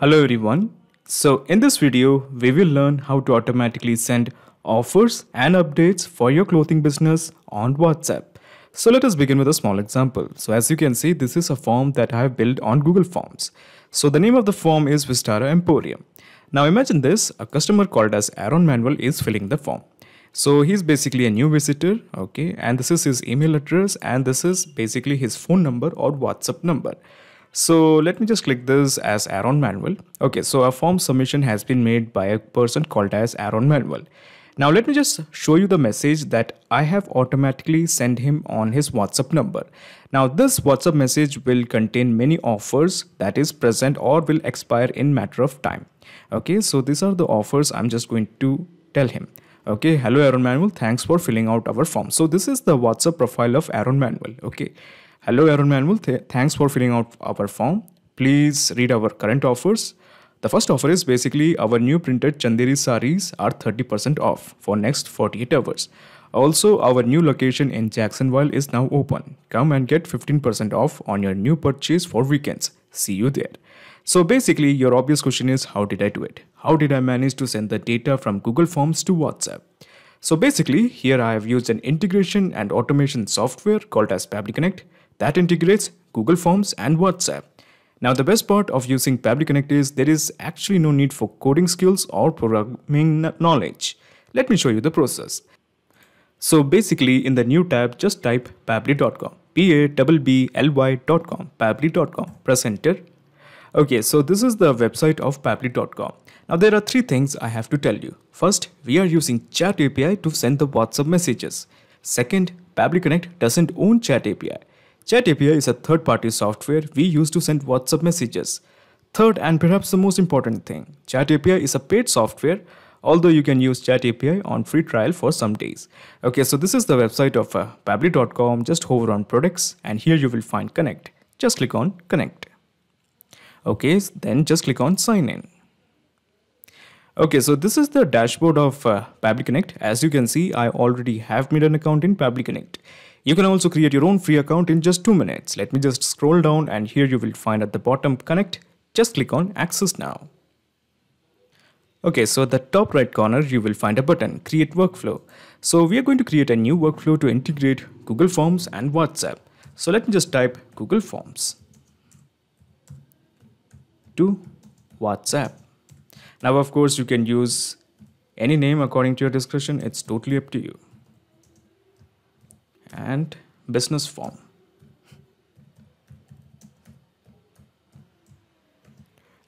Hello everyone. So in this video, we will learn how to automatically send offers and updates for your clothing business on WhatsApp. So let us begin with a small example. So as you can see, this is a form that I have built on Google Forms. So the name of the form is Vistara Emporium. Now imagine this, a customer called as Aaron Manuel is filling the form. So he's basically a new visitor, okay, and this is his email address and this is basically his phone number or WhatsApp number. So let me just click this as Aaron Manuel. Okay, so a form submission has been made by a person called as Aaron Manuel. Now let me just show you the message that I have automatically sent him on his WhatsApp number. Now this WhatsApp message will contain many offers that is present or will expire in matter of time. Okay, so these are the offers I'm just going to tell him. Okay, hello Aaron Manuel, thanks for filling out our form. So this is the WhatsApp profile of Aaron Manuel. Okay. Hello Aaron Manuel, Th thanks for filling out our form. Please read our current offers. The first offer is basically our new printed Chanderi saris are 30% off for next 48 hours. Also, our new location in Jacksonville is now open. Come and get 15% off on your new purchase for weekends. See you there. So basically, your obvious question is how did I do it? How did I manage to send the data from Google Forms to WhatsApp? So basically, here I have used an integration and automation software called as Pably Connect that integrates Google Forms and WhatsApp. Now the best part of using Pabli Connect is there is actually no need for coding skills or programming knowledge. Let me show you the process. So basically in the new tab just type pabli.com p-a-b-b-l-y.com pabli.com press enter. Okay so this is the website of pabli.com. Now there are three things I have to tell you. First we are using chat API to send the WhatsApp messages. Second Pabli Connect doesn't own chat API. Chat API is a third-party software we use to send WhatsApp messages. Third and perhaps the most important thing, Chat API is a paid software although you can use chat api on free trial for some days okay so this is the website of uh, just hover on products and here you will find connect just click on connect okay then just click on sign in okay so this is the dashboard of uh, connect as you can see i already have made an account in Pabli connect you can also create your own free account in just 2 minutes. Let me just scroll down and here you will find at the bottom connect. Just click on access now. Okay, so at the top right corner, you will find a button, create workflow. So we are going to create a new workflow to integrate Google Forms and WhatsApp. So let me just type Google Forms to WhatsApp. Now, of course, you can use any name according to your discretion. It's totally up to you and business form.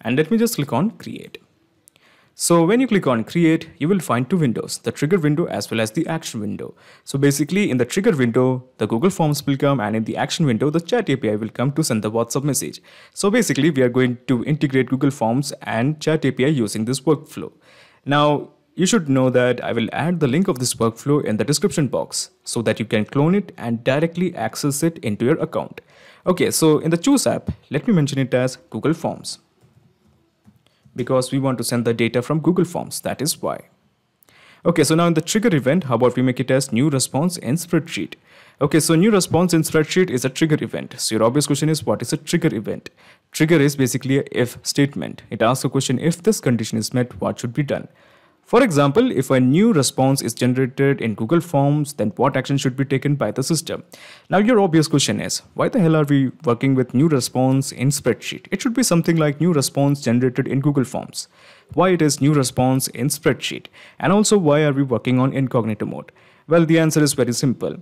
And let me just click on create. So when you click on create, you will find two windows, the trigger window as well as the action window. So basically in the trigger window, the Google Forms will come and in the action window, the chat API will come to send the WhatsApp message. So basically we are going to integrate Google Forms and chat API using this workflow. Now you should know that I will add the link of this workflow in the description box so that you can clone it and directly access it into your account. Okay, so in the Choose app, let me mention it as Google Forms because we want to send the data from Google Forms, that is why. Okay, so now in the trigger event, how about we make it as new response in spreadsheet? Okay, so new response in spreadsheet is a trigger event. So your obvious question is what is a trigger event? Trigger is basically a if statement. It asks a question if this condition is met, what should be done? For example, if a new response is generated in Google Forms, then what action should be taken by the system? Now your obvious question is, why the hell are we working with new response in spreadsheet? It should be something like new response generated in Google Forms. Why it is new response in spreadsheet? And also why are we working on incognito mode? Well, the answer is very simple.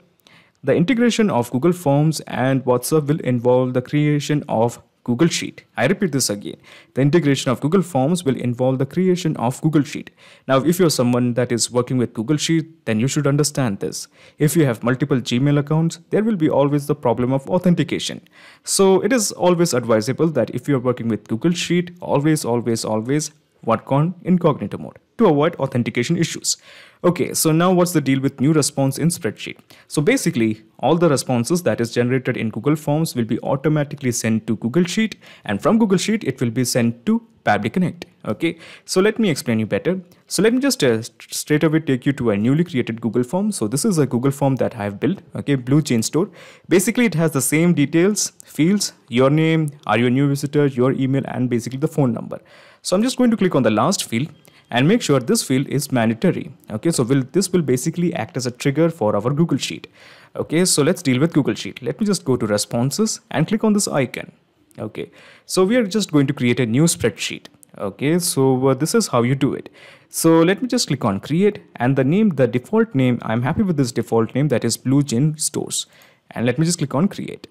The integration of Google Forms and WhatsApp will involve the creation of Google Sheet. I repeat this again. The integration of Google Forms will involve the creation of Google Sheet. Now, if you're someone that is working with Google Sheet, then you should understand this. If you have multiple Gmail accounts, there will be always the problem of authentication. So it is always advisable that if you're working with Google Sheet, always, always, always work on incognito mode to avoid authentication issues. Okay, so now what's the deal with new response in spreadsheet? So basically, all the responses that is generated in Google Forms will be automatically sent to Google Sheet and from Google Sheet, it will be sent to Public Connect. Okay, so let me explain you better. So let me just uh, straight away take you to a newly created Google form. So this is a Google form that I have built, okay, Blue Chain Store. Basically, it has the same details, fields, your name, are you a new visitor, your email, and basically the phone number. So I'm just going to click on the last field and make sure this field is mandatory. Okay, so will this will basically act as a trigger for our Google Sheet. Okay, so let's deal with Google Sheet. Let me just go to responses and click on this icon. Okay, so we are just going to create a new spreadsheet. Okay, so uh, this is how you do it. So let me just click on create and the name, the default name, I'm happy with this default name that is Blue Gin Stores. And let me just click on create.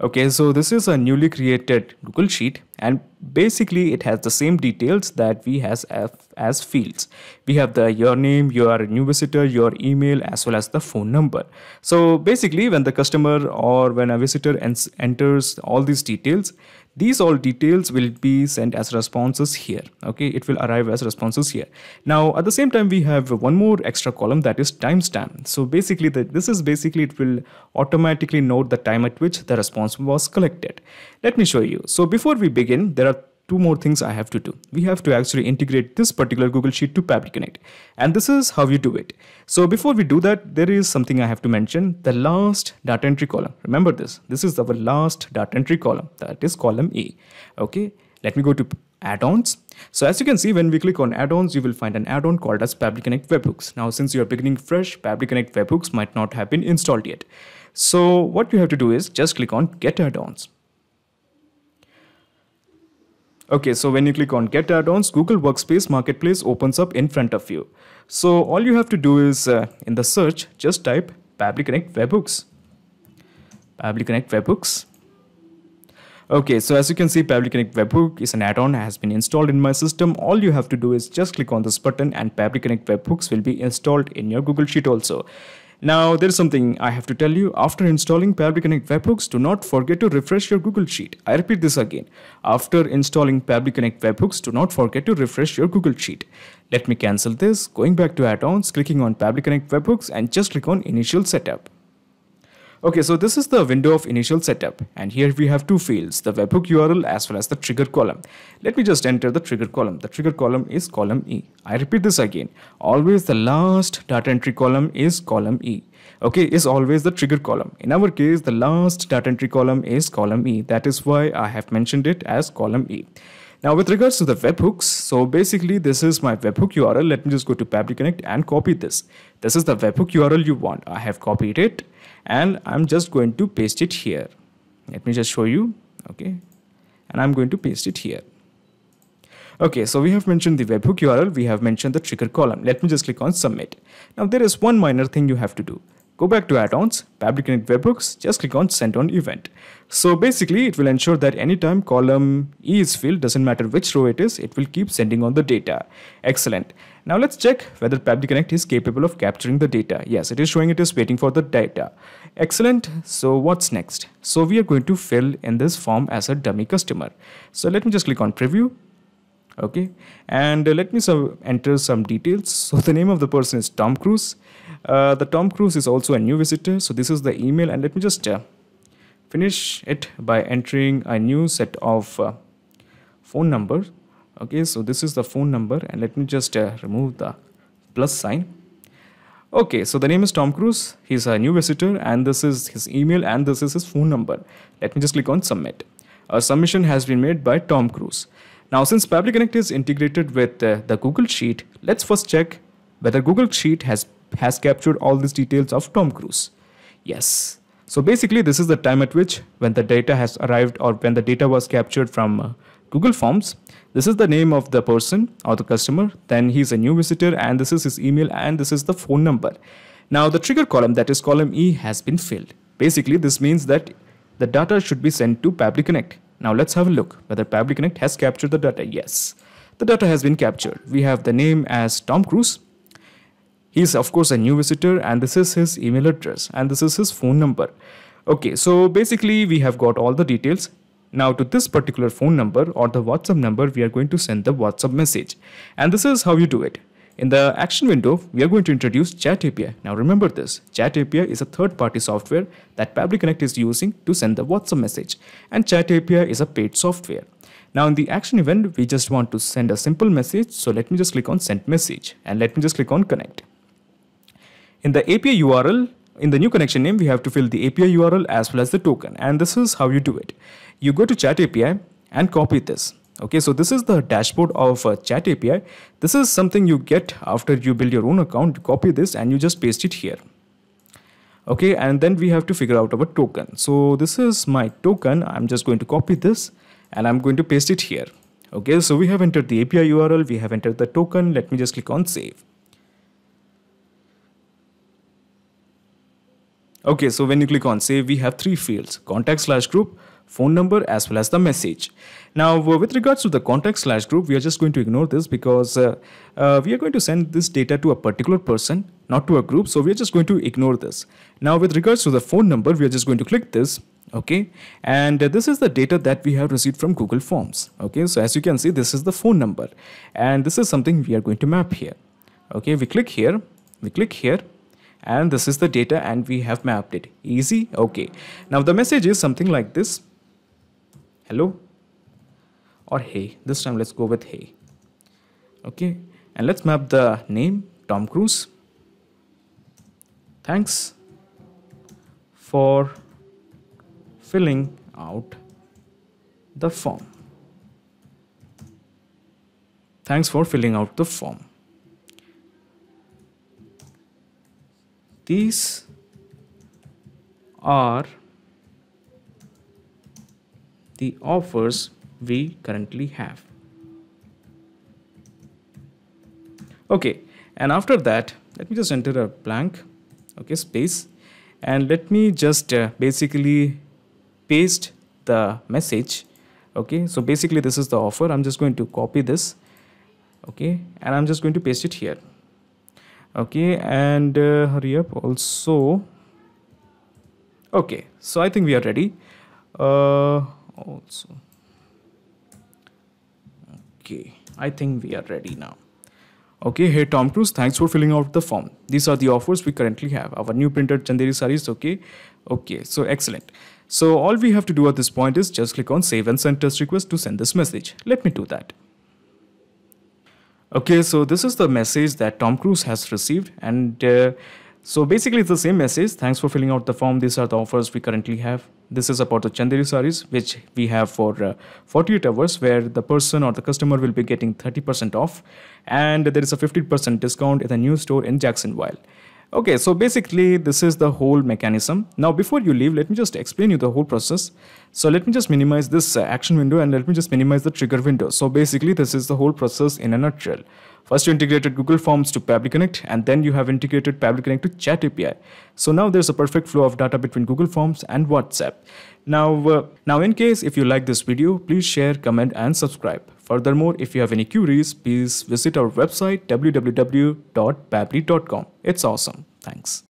Okay, so this is a newly created Google Sheet and basically it has the same details that we has as fields we have the your name your new visitor your email as well as the phone number so basically when the customer or when a visitor enters all these details these all details will be sent as responses here okay it will arrive as responses here now at the same time we have one more extra column that is timestamp so basically the, this is basically it will automatically note the time at which the response was collected let me show you so before we begin Again, there are two more things I have to do. We have to actually integrate this particular Google Sheet to Pabli Connect. And this is how you do it. So before we do that, there is something I have to mention, the last data entry column. Remember this, this is our last data entry column, that is column A. Okay, let me go to add-ons. So as you can see, when we click on add-ons, you will find an add-on called as Pabli Connect Webhooks. Now, since you are beginning fresh, Pabli Connect Webhooks might not have been installed yet. So what you have to do is just click on get add-ons. Okay, so when you click on Get Add-ons, Google Workspace Marketplace opens up in front of you. So all you have to do is uh, in the search, just type Public Connect Webhooks. Public Connect Webhooks. Okay, so as you can see, Public Connect Webhook is an add-on has been installed in my system. All you have to do is just click on this button and Public Connect Webhooks will be installed in your Google Sheet also. Now there's something I have to tell you. After installing Pabli Connect Webhooks, do not forget to refresh your Google Sheet. I repeat this again. After installing Pabli Connect Webhooks, do not forget to refresh your Google Sheet. Let me cancel this, going back to add-ons, clicking on Pabli Connect Webhooks and just click on initial setup. Okay, so this is the window of initial setup and here we have two fields, the webhook URL as well as the trigger column. Let me just enter the trigger column. The trigger column is column E. I repeat this again. Always the last data entry column is column E. Okay, is always the trigger column. In our case, the last data entry column is column E. That is why I have mentioned it as column E. Now with regards to the webhooks, so basically this is my webhook URL. Let me just go to Pabli Connect and copy this. This is the webhook URL you want. I have copied it and I'm just going to paste it here let me just show you okay and I'm going to paste it here Okay, so we have mentioned the webhook URL, we have mentioned the trigger column. Let me just click on submit. Now there is one minor thing you have to do. Go back to add-ons, Fabric Connect Webhooks, just click on Send on Event. So basically, it will ensure that anytime column E is filled, doesn't matter which row it is, it will keep sending on the data. Excellent. Now let's check whether Fabric Connect is capable of capturing the data. Yes, it is showing it is waiting for the data. Excellent. So what's next? So we are going to fill in this form as a dummy customer. So let me just click on preview okay and uh, let me some enter some details so the name of the person is tom cruise uh, the tom cruise is also a new visitor so this is the email and let me just uh, finish it by entering a new set of uh, phone number okay so this is the phone number and let me just uh, remove the plus sign okay so the name is tom cruise he's a new visitor and this is his email and this is his phone number let me just click on submit a submission has been made by tom cruise now, since Public Connect is integrated with uh, the Google Sheet, let's first check whether Google Sheet has, has captured all these details of Tom Cruise. Yes. So basically, this is the time at which when the data has arrived or when the data was captured from uh, Google Forms. This is the name of the person or the customer. Then he's a new visitor and this is his email and this is the phone number. Now the trigger column that is column E has been filled. Basically, this means that the data should be sent to Public Connect. Now let's have a look whether Public Connect has captured the data. Yes, the data has been captured. We have the name as Tom Cruise. He is of course a new visitor and this is his email address and this is his phone number. Okay, so basically we have got all the details. Now to this particular phone number or the WhatsApp number, we are going to send the WhatsApp message. And this is how you do it. In the action window, we are going to introduce Chat API. Now remember this, Chat API is a third-party software that Public Connect is using to send the WhatsApp message, and Chat API is a paid software. Now in the action event, we just want to send a simple message, so let me just click on send message, and let me just click on connect. In the API URL, in the new connection name, we have to fill the API URL as well as the token, and this is how you do it. You go to Chat API and copy this okay so this is the dashboard of uh, chat api this is something you get after you build your own account you copy this and you just paste it here okay and then we have to figure out our token so this is my token i'm just going to copy this and i'm going to paste it here okay so we have entered the api url we have entered the token let me just click on save okay so when you click on save we have three fields contact slash group phone number as well as the message. Now, uh, with regards to the contact slash group, we are just going to ignore this because uh, uh, we are going to send this data to a particular person, not to a group. So we are just going to ignore this. Now, with regards to the phone number, we are just going to click this. Okay, and uh, this is the data that we have received from Google Forms. Okay, so as you can see, this is the phone number, and this is something we are going to map here. Okay, we click here, we click here, and this is the data, and we have mapped it. Easy, okay. Now, the message is something like this hello or hey this time let's go with hey okay and let's map the name Tom Cruise thanks for filling out the form thanks for filling out the form these are the offers we currently have. Okay, and after that, let me just enter a blank, okay, space, and let me just uh, basically paste the message. Okay, so basically this is the offer. I'm just going to copy this, okay, and I'm just going to paste it here. Okay, and uh, hurry up also. Okay, so I think we are ready. Uh, also okay i think we are ready now okay hey tom cruise thanks for filling out the form these are the offers we currently have our new printed chanderi is okay okay so excellent so all we have to do at this point is just click on save and send test request to send this message let me do that okay so this is the message that tom cruise has received and uh, so basically it's the same message. Thanks for filling out the form. These are the offers we currently have. This is about the Chanderi saris which we have for uh, 48 hours where the person or the customer will be getting 30% off and there is a 50% discount at the new store in Jacksonville. Okay, so basically this is the whole mechanism. Now before you leave, let me just explain you the whole process. So let me just minimize this uh, action window and let me just minimize the trigger window. So basically this is the whole process in a nutshell. First you integrated Google Forms to Public Connect and then you have integrated Public Connect to Chat API. So now there's a perfect flow of data between Google Forms and WhatsApp. Now, uh, now in case if you like this video, please share, comment and subscribe. Furthermore, if you have any queries, please visit our website www.bably.com. It's awesome. Thanks.